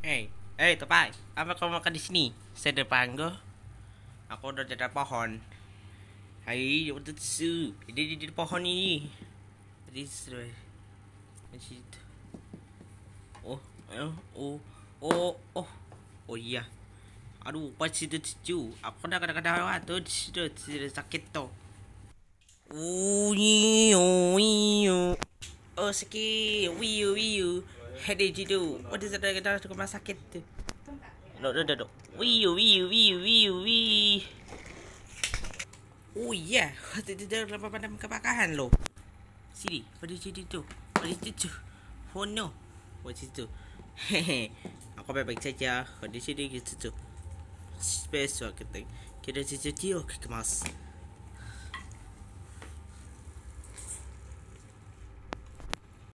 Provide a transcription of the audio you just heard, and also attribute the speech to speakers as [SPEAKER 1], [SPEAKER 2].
[SPEAKER 1] Eh, eh apa kau makan di sini? Saya depan go. Aku udah jadi pohon. Hai, udah su. Jadi di pohon ini. Jadi Masih itu. Oh, oh, oh, oh, oh, oh iya. Aduh, pas itu cu. Aku udah kadang-kadang waktu itu sakit tuh. iyo iyo. Oh, sakit. iyo iyo. Hadi Jido, what is it yang kita ke rumah sakit tuh? Dok, dok, dok. Wiu, wiu, wiu, wiu, wiu. Oh iya, yeah. dia dalam padam kebakaran loh. Sini, pada situ tu. Pada situ. Oh no. Pada situ. Hehe. Aku baik-baik saja. Pada situ gitu tu. Besok kita kita cuci dia ke kemas.